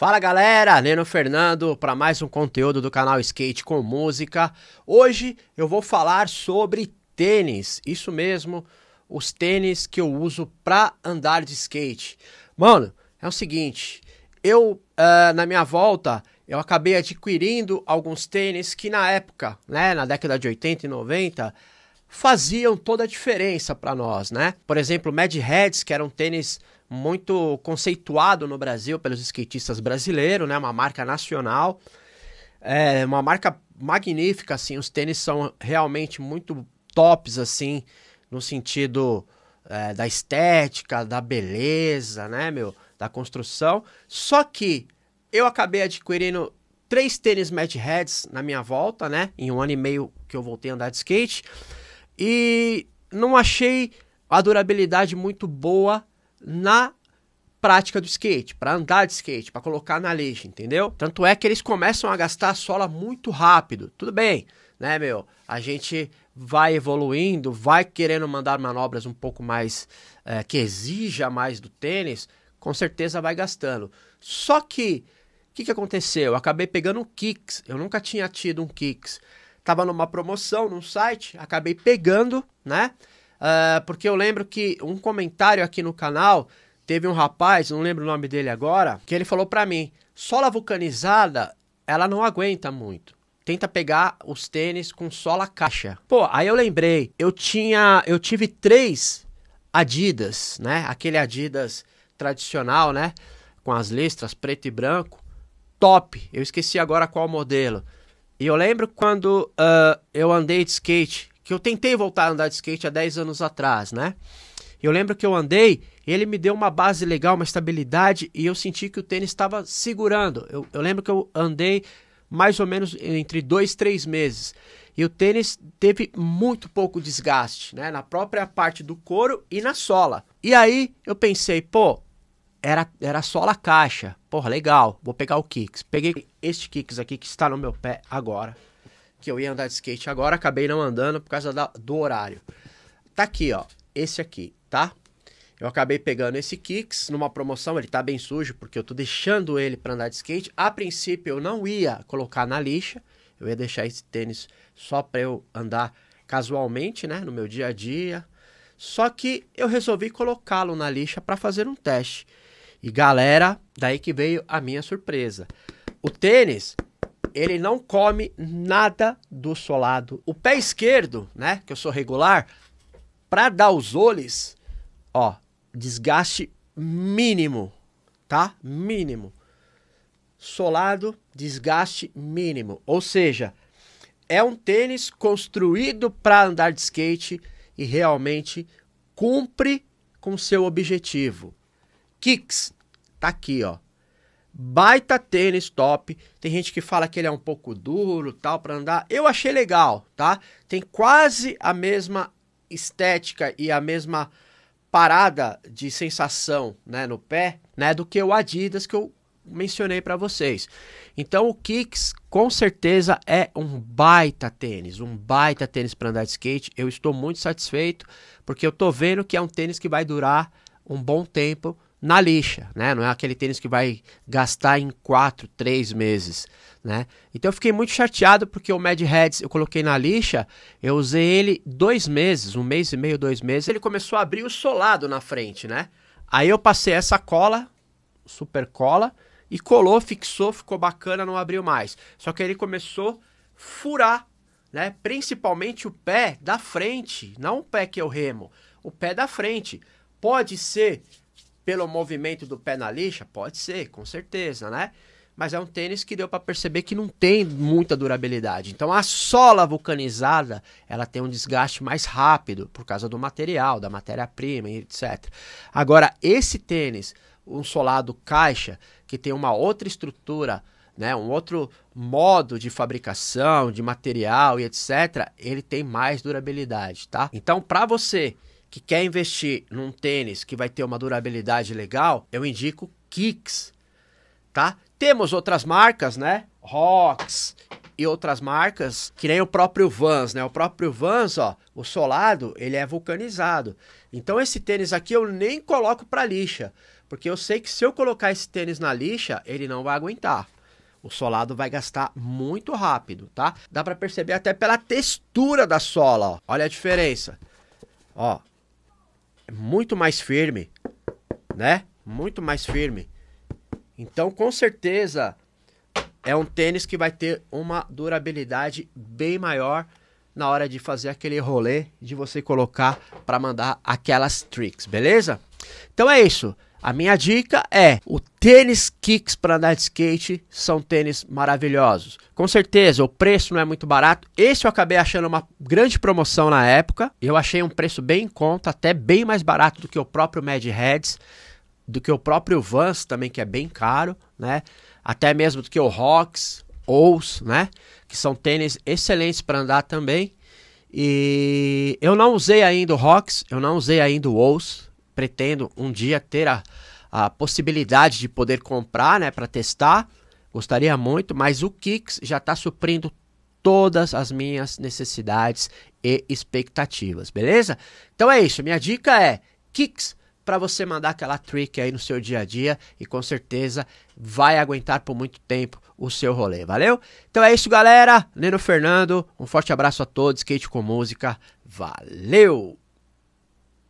Fala galera, Leno Fernando para mais um conteúdo do canal Skate com Música. Hoje eu vou falar sobre tênis, isso mesmo, os tênis que eu uso para andar de skate. Mano, é o seguinte, eu uh, na minha volta eu acabei adquirindo alguns tênis que na época, né, na década de 80 e 90, faziam toda a diferença para nós, né? Por exemplo, Mad Heads, que era um tênis muito conceituado no Brasil pelos skatistas brasileiros, né? Uma marca nacional, é uma marca magnífica, assim. Os tênis são realmente muito tops, assim, no sentido é, da estética, da beleza, né, meu? Da construção. Só que eu acabei adquirindo três tênis Mad Heads na minha volta, né? Em um ano e meio que eu voltei a andar de skate e não achei a durabilidade muito boa na prática do skate, para andar de skate, para colocar na lixa, entendeu? Tanto é que eles começam a gastar a sola muito rápido. Tudo bem, né, meu? A gente vai evoluindo, vai querendo mandar manobras um pouco mais é, que exija mais do tênis, com certeza vai gastando. Só que o que, que aconteceu? Eu acabei pegando um kicks. Eu nunca tinha tido um kicks. Tava numa promoção num site, acabei pegando, né? Uh, porque eu lembro que um comentário aqui no canal teve um rapaz, não lembro o nome dele agora, que ele falou para mim: sola vulcanizada, ela não aguenta muito. Tenta pegar os tênis com sola caixa. Pô, aí eu lembrei, eu tinha, eu tive três Adidas, né? Aquele Adidas tradicional, né? Com as listras preto e branco, top. Eu esqueci agora qual modelo. E eu lembro quando uh, eu andei de skate, que eu tentei voltar a andar de skate há 10 anos atrás, né? Eu lembro que eu andei, ele me deu uma base legal, uma estabilidade, e eu senti que o tênis estava segurando. Eu, eu lembro que eu andei mais ou menos entre dois, três meses. E o tênis teve muito pouco desgaste, né? Na própria parte do couro e na sola. E aí eu pensei, pô, era, era a caixa. Porra, legal, vou pegar o Kicks. Peguei este Kicks aqui que está no meu pé agora. Que eu ia andar de skate agora, acabei não andando por causa da, do horário. Tá aqui, ó. Esse aqui, tá? Eu acabei pegando esse Kicks numa promoção, ele tá bem sujo, porque eu tô deixando ele para andar de skate. A princípio eu não ia colocar na lixa, eu ia deixar esse tênis só para eu andar casualmente, né, no meu dia a dia. Só que eu resolvi colocá-lo na lixa para fazer um teste. E galera, daí que veio a minha surpresa. O tênis, ele não come nada do solado. O pé esquerdo, né, que eu sou regular, para dar os olhos, ó, desgaste mínimo, tá? Mínimo. Solado, desgaste mínimo. Ou seja, é um tênis construído para andar de skate e realmente cumpre com seu objetivo. Kicks, tá aqui, ó. Baita tênis top. Tem gente que fala que ele é um pouco duro, tal, para andar. Eu achei legal, tá? Tem quase a mesma estética e a mesma parada de sensação, né, no pé, né, do que o Adidas que eu mencionei para vocês. Então o Kicks com certeza é um baita tênis, um baita tênis para andar de skate. Eu estou muito satisfeito porque eu tô vendo que é um tênis que vai durar um bom tempo na lixa, né? Não é aquele tênis que vai gastar em quatro, três meses, né? Então eu fiquei muito chateado porque o Mad Heads eu coloquei na lixa, eu usei ele dois meses, um mês e meio, dois meses, ele começou a abrir o solado na frente, né? Aí eu passei essa cola, super cola, e colou, fixou, ficou bacana, não abriu mais. Só que ele começou a furar, né? Principalmente o pé da frente, não o pé que eu remo, o pé da frente. Pode ser pelo movimento do pé na lixa? Pode ser, com certeza, né? Mas é um tênis que deu para perceber que não tem muita durabilidade. Então a sola vulcanizada, ela tem um desgaste mais rápido por causa do material, da matéria-prima, etc. Agora esse tênis, um solado caixa, que tem uma outra estrutura, né, um outro modo de fabricação, de material e etc, ele tem mais durabilidade, tá? Então para você que quer investir num tênis que vai ter uma durabilidade legal, eu indico Kicks, tá? Temos outras marcas, né? Rocks e outras marcas, que nem o próprio Vans, né? O próprio Vans, ó, o solado, ele é vulcanizado. Então esse tênis aqui eu nem coloco para lixa, porque eu sei que se eu colocar esse tênis na lixa, ele não vai aguentar. O solado vai gastar muito rápido, tá? Dá para perceber até pela textura da sola, ó. Olha a diferença. Ó, é muito mais firme, né? Muito mais firme. Então, com certeza, é um tênis que vai ter uma durabilidade bem maior na hora de fazer aquele rolê de você colocar para mandar aquelas tricks, beleza? Então é isso. A minha dica é: o tênis kicks para andar de skate são tênis maravilhosos. Com certeza, o preço não é muito barato. Esse eu acabei achando uma grande promoção na época. Eu achei um preço bem em conta, até bem mais barato do que o próprio Mad Heads, do que o próprio Vans também, que é bem caro, né? Até mesmo do que o Rocks, Ous, né? Que são tênis excelentes para andar também. E eu não usei ainda o Rocks, eu não usei ainda o Ous, pretendo um dia ter a, a possibilidade de poder comprar, né, para testar. Gostaria muito, mas o Kix já está suprindo todas as minhas necessidades e expectativas, beleza? Então é isso, minha dica é Kix para você mandar aquela trick aí no seu dia a dia e com certeza vai aguentar por muito tempo o seu rolê, valeu? Então é isso, galera. Neno Fernando, um forte abraço a todos, skate com música. Valeu!